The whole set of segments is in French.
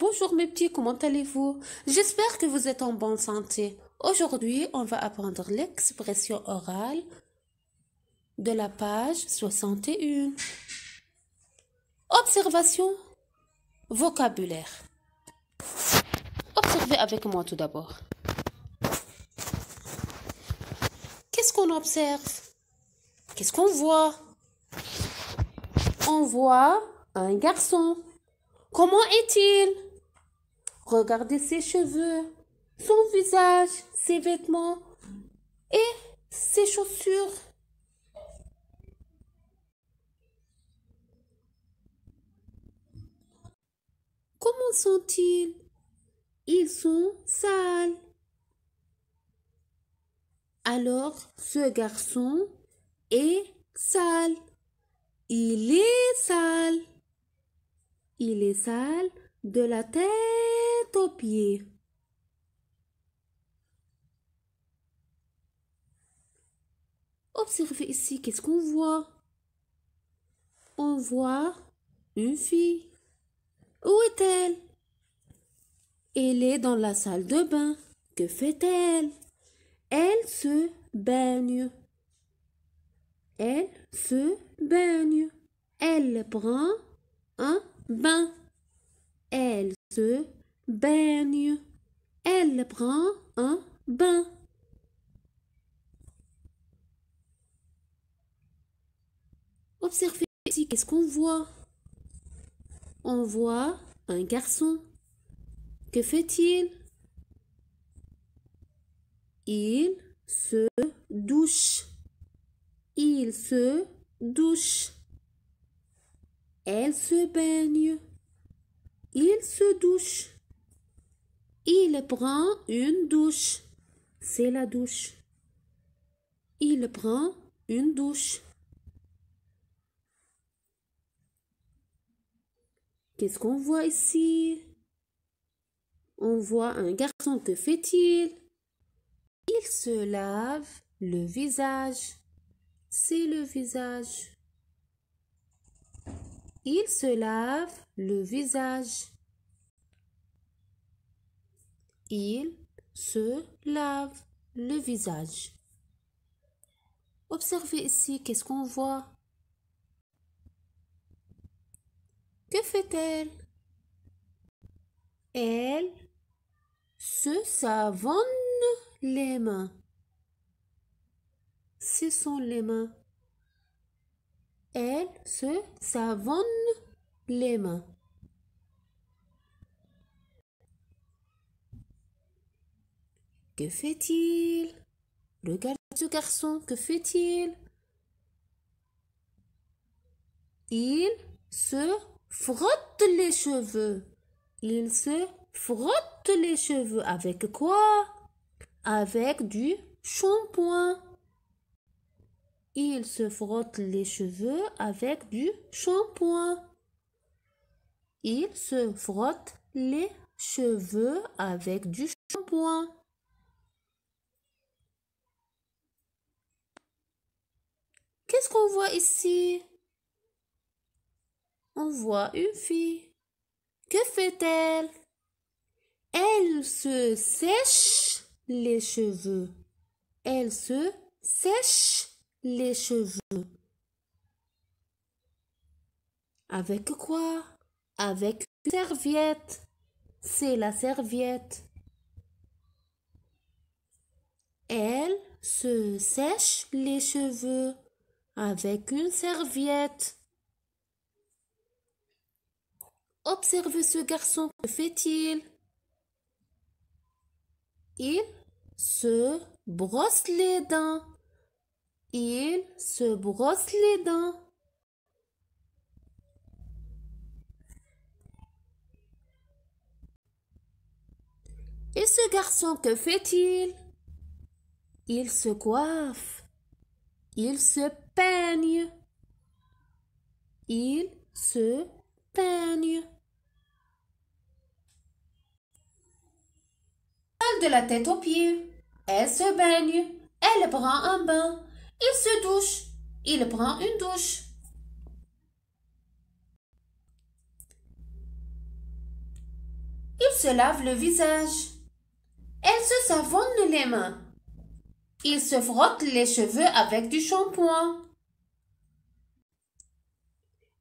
Bonjour mes petits, comment allez-vous J'espère que vous êtes en bonne santé. Aujourd'hui, on va apprendre l'expression orale de la page 61. Observation vocabulaire. Observez avec moi tout d'abord. Qu'est-ce qu'on observe Qu'est-ce qu'on voit On voit un garçon. Comment est-il Regardez ses cheveux, son visage, ses vêtements et ses chaussures. Comment sont-ils Ils sont sales. Alors ce garçon est sale. Il est sale. Il est sale de la terre au pied Observez ici, qu'est-ce qu'on voit On voit une fille. Où est-elle Elle est dans la salle de bain. Que fait-elle Elle se baigne. Elle se baigne. Elle prend un bain. Elle se baigne. Elle prend un bain. Observez ici, qu'est-ce qu'on voit On voit un garçon. Que fait-il Il se douche. Il se douche. Elle se baigne. Il se douche. Il prend une douche. C'est la douche. Il prend une douche. Qu'est-ce qu'on voit ici On voit un garçon, que fait-il Il se lave le visage. C'est le visage. Il se lave le visage. Il se lave le visage. Observez ici, qu'est-ce qu'on voit Que fait-elle Elle se savonne les mains. Ce sont les mains. Elle se savonne les mains. Que fait-il Regarde garçon, que fait-il Il se frotte les cheveux. Il se frotte les cheveux avec quoi Avec du shampoing. Il se frotte les cheveux avec du shampoing. Il se frotte les cheveux avec du shampoing. Qu'est-ce qu'on voit ici On voit une fille. Que fait-elle Elle se sèche les cheveux. Elle se sèche les cheveux. Avec quoi Avec une serviette. C'est la serviette. Elle se sèche les cheveux avec une serviette. Observez ce garçon, que fait-il Il se brosse les dents. Il se brosse les dents. Et ce garçon, que fait-il Il se coiffe. Il se peigne. Il se peigne. Elle de la tête aux pieds. Elle se baigne. Elle prend un bain. Il se douche. Il prend une douche. Il se lave le visage. Elle se savonne les mains. Il se frotte les cheveux avec du shampoing.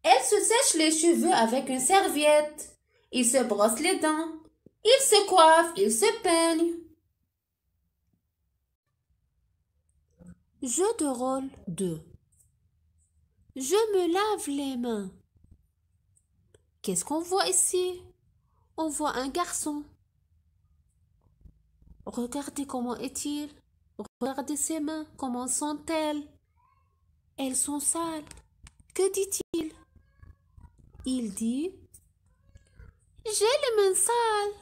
Elle se sèche les cheveux avec une serviette. Il se brosse les dents. Il se coiffe, il se peigne. Jeu de rôle 2 Je me lave les mains. Qu'est-ce qu'on voit ici On voit un garçon. Regardez comment est-il. Regardez ses mains, comment sont-elles Elles sont sales. Que dit-il Il dit J'ai les mains sales.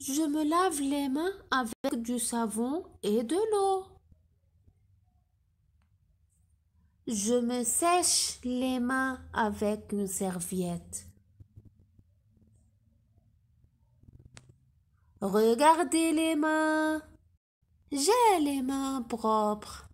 Je me lave les mains avec du savon et de l'eau. Je me sèche les mains avec une serviette. Regardez les mains. J'ai les mains propres.